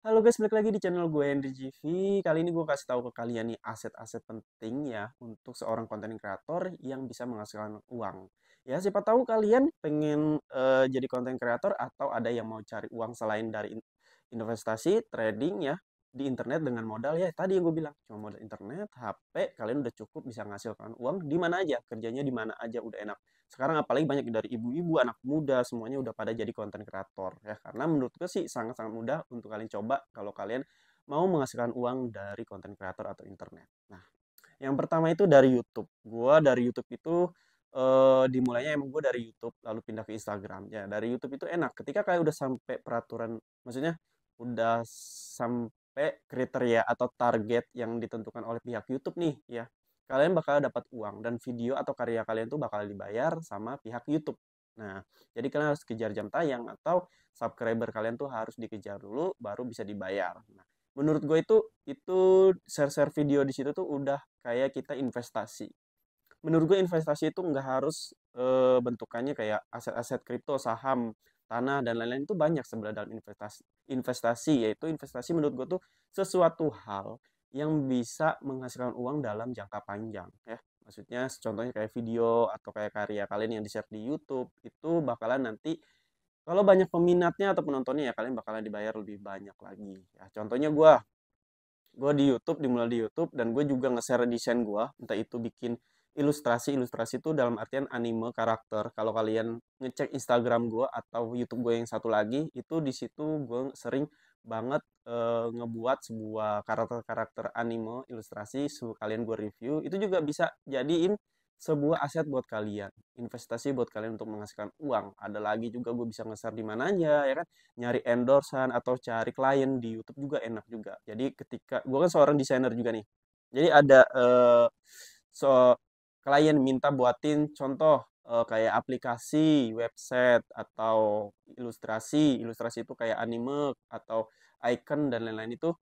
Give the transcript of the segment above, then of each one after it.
Halo guys, balik lagi di channel gue Henry GV. Kali ini gue kasih tahu ke kalian nih aset-aset penting ya untuk seorang konten kreator yang bisa menghasilkan uang. Ya, siapa tahu kalian pengen uh, jadi konten kreator atau ada yang mau cari uang selain dari investasi, trading ya, di internet dengan modal ya tadi yang gue bilang cuma modal internet HP kalian udah cukup bisa menghasilkan uang di mana aja kerjanya di mana aja udah enak sekarang apalagi banyak dari ibu-ibu anak muda semuanya udah pada jadi konten kreator ya karena menurut gue sih sangat-sangat mudah untuk kalian coba kalau kalian mau menghasilkan uang dari konten kreator atau internet nah yang pertama itu dari YouTube gue dari YouTube itu eh, dimulainya emang gue dari YouTube lalu pindah ke Instagram ya dari YouTube itu enak ketika kalian udah sampai peraturan maksudnya udah sampai mencapai kriteria atau target yang ditentukan oleh pihak YouTube nih ya kalian bakal dapat uang dan video atau karya kalian tuh bakal dibayar sama pihak YouTube nah jadi kalian harus kejar jam tayang atau subscriber kalian tuh harus dikejar dulu baru bisa dibayar nah menurut gue itu itu share share video di situ tuh udah kayak kita investasi menurut gue investasi itu nggak harus e, bentukannya kayak aset-aset kripto saham tanah dan lain-lain itu banyak sebenarnya dalam investasi investasi yaitu investasi menurut gue tuh sesuatu hal yang bisa menghasilkan uang dalam jangka panjang ya maksudnya contohnya kayak video atau kayak karya kalian yang di share di YouTube itu bakalan nanti kalau banyak peminatnya atau penontonnya ya kalian bakalan dibayar lebih banyak lagi ya contohnya gue gue di YouTube dimulai di YouTube dan gue juga nge-share desain gue entah itu bikin ilustrasi-ilustrasi itu dalam artian anime karakter. Kalau kalian ngecek Instagram gue atau YouTube gue yang satu lagi, itu di situ gue sering banget e, ngebuat sebuah karakter-karakter anime ilustrasi su kalian gue review. Itu juga bisa jadiin sebuah aset buat kalian, investasi buat kalian untuk menghasilkan uang. Ada lagi juga gue bisa ngeser di mana aja, ya kan? Nyari endorsan atau cari klien di YouTube juga enak juga. Jadi ketika gue kan seorang desainer juga nih, jadi ada uh, so klien minta buatin contoh uh, kayak aplikasi, website atau ilustrasi, ilustrasi itu kayak anime atau icon dan lain-lain itu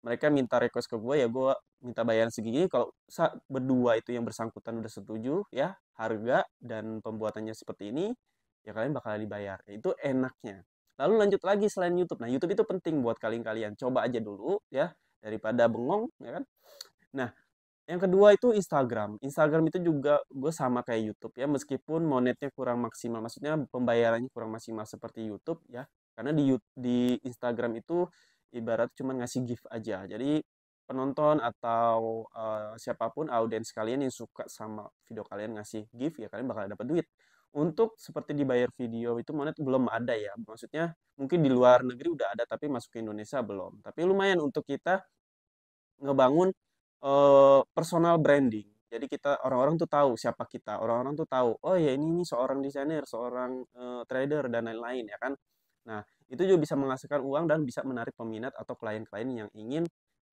mereka minta request ke gue ya gue minta bayaran segini kalau berdua itu yang bersangkutan udah setuju ya harga dan pembuatannya seperti ini ya kalian bakal dibayar itu enaknya lalu lanjut lagi selain YouTube nah YouTube itu penting buat kalian kalian coba aja dulu ya daripada bengong ya kan nah yang kedua itu Instagram. Instagram itu juga gue sama kayak YouTube ya, meskipun monetnya kurang maksimal, maksudnya pembayarannya kurang maksimal seperti YouTube ya, karena di di Instagram itu ibarat cuma ngasih gift aja. Jadi penonton atau uh, siapapun audiens kalian yang suka sama video kalian ngasih gift ya kalian bakal dapat duit. Untuk seperti dibayar video itu monet belum ada ya, maksudnya mungkin di luar negeri udah ada tapi masuk ke Indonesia belum. Tapi lumayan untuk kita ngebangun uh, personal branding. Jadi kita orang-orang tuh tahu siapa kita, orang-orang tuh tahu, oh ya ini ini seorang desainer, seorang uh, trader dan lain-lain ya kan. Nah, itu juga bisa menghasilkan uang dan bisa menarik peminat atau klien-klien yang ingin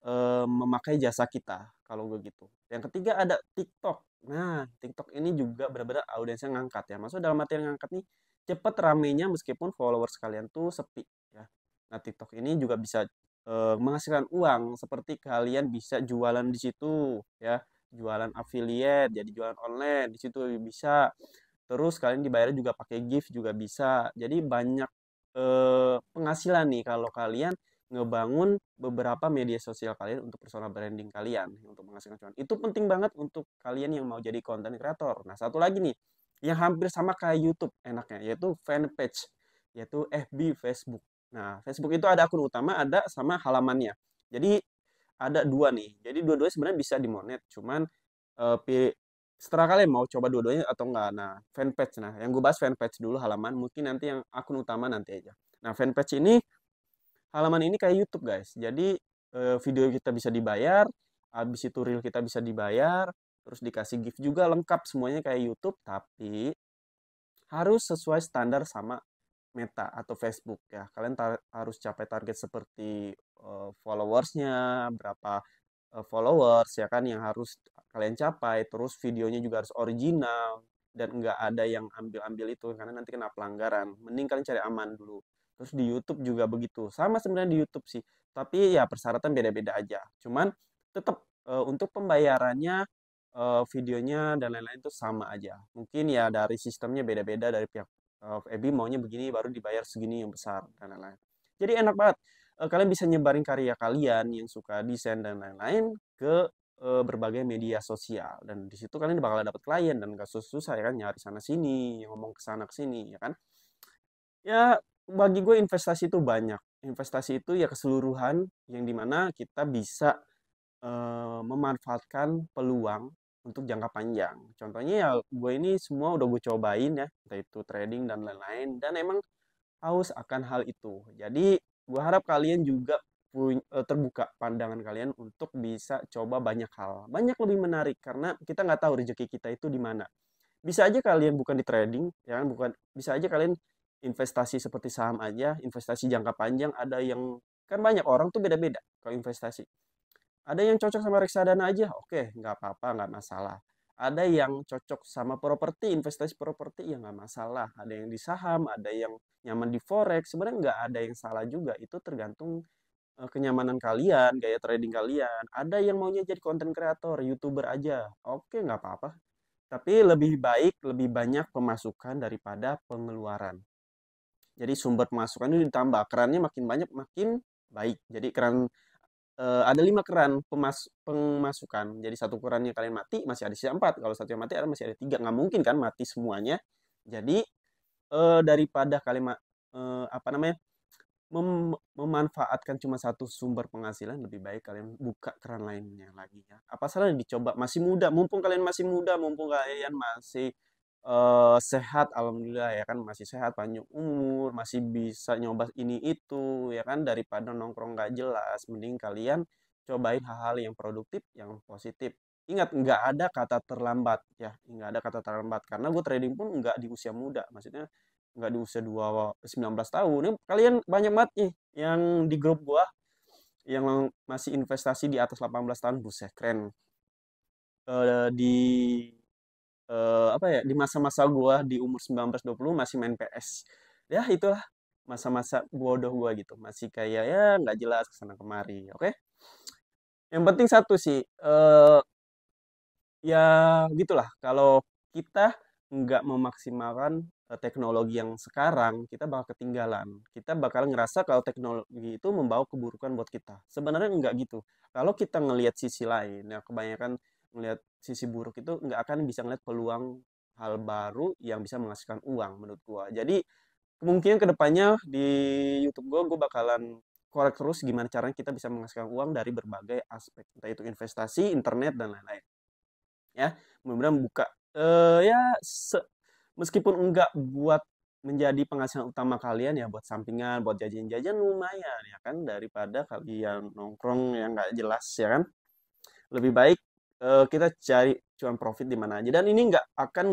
uh, memakai jasa kita kalau begitu. Yang ketiga ada TikTok. Nah, TikTok ini juga benar-benar audiensnya ngangkat ya. Maksudnya dalam artian ngangkat nih cepet ramenya meskipun followers kalian tuh sepi ya. Nah, TikTok ini juga bisa Eh, menghasilkan uang seperti kalian bisa jualan di situ ya jualan affiliate jadi jualan online di situ bisa terus kalian dibayar juga pakai gift juga bisa jadi banyak e, penghasilan nih kalau kalian ngebangun beberapa media sosial kalian untuk personal branding kalian untuk menghasilkan cuan itu penting banget untuk kalian yang mau jadi content creator nah satu lagi nih yang hampir sama kayak YouTube enaknya yaitu fanpage yaitu FB Facebook Nah, Facebook itu ada akun utama, ada sama halamannya. Jadi ada dua nih. Jadi dua-duanya sebenarnya bisa dimonet, cuman uh, eh, pilih setelah kalian mau coba dua-duanya atau enggak. Nah, fanpage nah, yang gue bahas fanpage dulu halaman, mungkin nanti yang akun utama nanti aja. Nah, fanpage ini halaman ini kayak YouTube, guys. Jadi uh, video kita bisa dibayar, habis itu reel kita bisa dibayar, terus dikasih gift juga lengkap semuanya kayak YouTube, tapi harus sesuai standar sama Meta atau Facebook ya. Kalian harus capai target seperti uh, followersnya, berapa uh, followers ya kan yang harus kalian capai. Terus videonya juga harus original dan nggak ada yang ambil-ambil itu karena nanti kena pelanggaran. Mending kalian cari aman dulu. Terus di YouTube juga begitu. Sama sebenarnya di YouTube sih, tapi ya persyaratan beda-beda aja. Cuman tetap uh, eh, untuk pembayarannya uh, videonya dan lain-lain itu sama aja. Mungkin ya dari sistemnya beda-beda dari pihak of Ebi maunya begini baru dibayar segini yang besar dan lain-lain. Jadi enak banget. Eh, kalian bisa nyebarin karya kalian yang suka desain dan lain-lain ke eh, berbagai media sosial dan di situ kalian bakal dapat klien dan gak susah-susah ya kan nyari sana sini, ngomong ke sana ke sini ya kan. Ya bagi gue investasi itu banyak. Investasi itu ya keseluruhan yang dimana kita bisa uh, memanfaatkan peluang untuk jangka panjang. Contohnya ya gue ini semua udah gue cobain ya, entah itu trading dan lain-lain. Dan emang haus akan hal itu. Jadi gue harap kalian juga eh, terbuka pandangan kalian untuk bisa coba banyak hal. Banyak lebih menarik karena kita nggak tahu rezeki kita itu di mana. Bisa aja kalian bukan di trading, ya kan? Bukan, bisa aja kalian investasi seperti saham aja, investasi jangka panjang ada yang kan banyak orang tuh beda-beda kalau investasi. Ada yang cocok sama reksadana aja, oke, nggak apa-apa, nggak masalah. Ada yang cocok sama properti, investasi properti, ya nggak masalah. Ada yang di saham, ada yang nyaman di forex, sebenarnya nggak ada yang salah juga. Itu tergantung eh, kenyamanan kalian, gaya trading kalian. Ada yang maunya jadi konten kreator, youtuber aja, oke, nggak apa-apa. Tapi lebih baik, lebih banyak pemasukan daripada pengeluaran. Jadi sumber pemasukan itu ditambah, kerannya makin banyak makin baik. Jadi keran uh, ada lima keran pemas pemasukan. Jadi satu kerannya kalian mati masih ada sisa empat. Kalau satu yang mati ada masih ada tiga. Nggak mungkin kan mati semuanya. Jadi uh, daripada kalian uh, apa namanya mem memanfaatkan cuma satu sumber penghasilan lebih baik kalian buka keran lainnya lagi ya. Apa salahnya dicoba masih muda, mumpung kalian masih muda, mumpung kalian masih uh, sehat alhamdulillah ya kan masih sehat panjang umur masih bisa nyoba ini itu ya kan daripada nongkrong gak jelas mending kalian cobain hal-hal yang produktif yang positif ingat nggak ada kata terlambat ya nggak ada kata terlambat karena gue trading pun nggak di usia muda maksudnya nggak di usia dua belas tahun ini kalian banyak banget nih yang di grup gue yang masih investasi di atas 18 tahun buset keren uh, di uh, apa ya di masa-masa gua di umur 19-20 masih main PS ya itulah masa-masa bodoh gua gitu masih kayak ya nggak jelas kesana kemari oke okay? yang penting satu sih uh, ya gitulah kalau kita nggak memaksimalkan eh, teknologi yang sekarang kita bakal ketinggalan kita bakal ngerasa kalau teknologi itu membawa keburukan buat kita sebenarnya nggak gitu kalau kita ngelihat sisi lain ya kebanyakan ngelihat sisi buruk itu nggak akan bisa ngelihat peluang hal baru yang bisa menghasilkan uang menurut gua jadi kemungkinan kedepannya di YouTube gua gua bakalan korek terus gimana caranya kita bisa menghasilkan uang dari berbagai aspek entah itu investasi internet dan lain-lain ya mudah-mudahan buka uh, ya se meskipun nggak buat menjadi penghasilan utama kalian ya buat sampingan buat jajan-jajan lumayan ya kan daripada kalian nongkrong yang nggak jelas ya kan lebih baik uh, kita cari cuan profit di mana aja dan ini nggak akan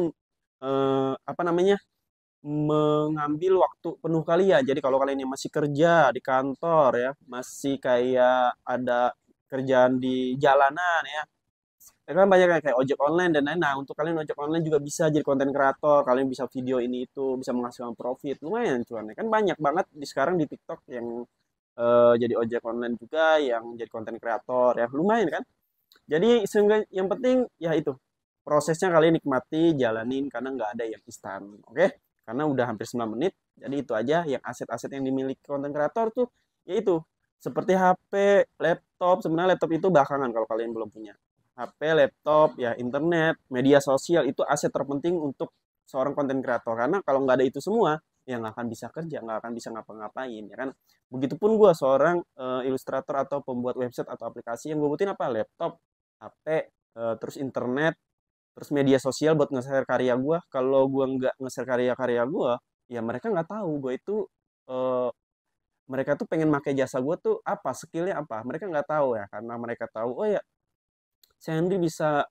uh, apa namanya mengambil waktu penuh kalian. Ya. Jadi kalau kalian yang masih kerja di kantor ya, masih kayak ada kerjaan di jalanan ya, ya kan banyak kayak ojek online dan lain nah untuk kalian ojek online juga bisa jadi konten kreator kalian bisa video ini itu bisa menghasilkan profit lumayan cuannya kan banyak banget di sekarang di TikTok yang uh, jadi ojek online juga yang jadi konten kreator ya lumayan kan jadi yang penting ya itu prosesnya kalian nikmati jalanin karena nggak ada yang instan oke okay? karena udah hampir 9 menit jadi itu aja yang aset-aset yang dimiliki konten kreator tuh yaitu seperti HP, laptop, sebenarnya laptop itu belakangan kalau kalian belum punya. HP, laptop, ya internet, media sosial itu aset terpenting untuk seorang konten kreator karena kalau nggak ada itu semua ya nggak akan bisa kerja, nggak akan bisa ngapa-ngapain ya kan. Begitupun gue seorang uh, ilustrator atau pembuat website atau aplikasi yang gue butuhin apa laptop, HP uh, eh, terus internet terus media sosial buat nge-share karya gue kalau gue nggak nge-share karya-karya gue ya mereka nggak tahu gue itu uh, mereka tuh pengen pakai jasa gue tuh apa skillnya apa mereka nggak tahu ya karena mereka tahu oh ya Sandy bisa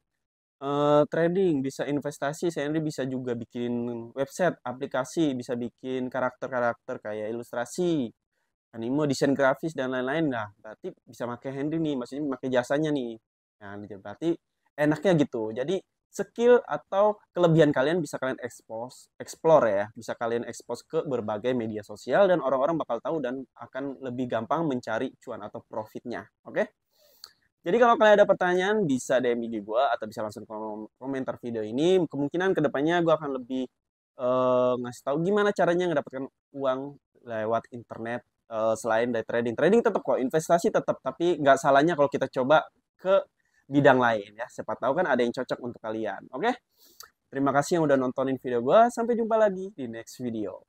uh, trading bisa investasi Sandy bisa juga bikin website aplikasi bisa bikin karakter-karakter kayak ilustrasi animo desain grafis dan lain-lain nah berarti bisa pakai Henry nih maksudnya pakai jasanya nih Nah, gitu. berarti enaknya gitu. Jadi skill atau kelebihan kalian bisa kalian expose, explore ya, bisa kalian expose ke berbagai media sosial dan orang-orang bakal tahu dan akan lebih gampang mencari cuan atau profitnya. Oke? Jadi kalau kalian ada pertanyaan bisa DM di gue atau bisa langsung kom komentar video ini. Kemungkinan kedepannya gue akan lebih uh, ngasih tahu gimana caranya mendapatkan uang lewat internet uh, selain dari trading. Trading tetap kok, investasi tetap, tapi nggak salahnya kalau kita coba ke bidang lain ya. Siapa tahu kan ada yang cocok untuk kalian. Oke? Terima kasih yang udah nontonin video gue. Sampai jumpa lagi di next video.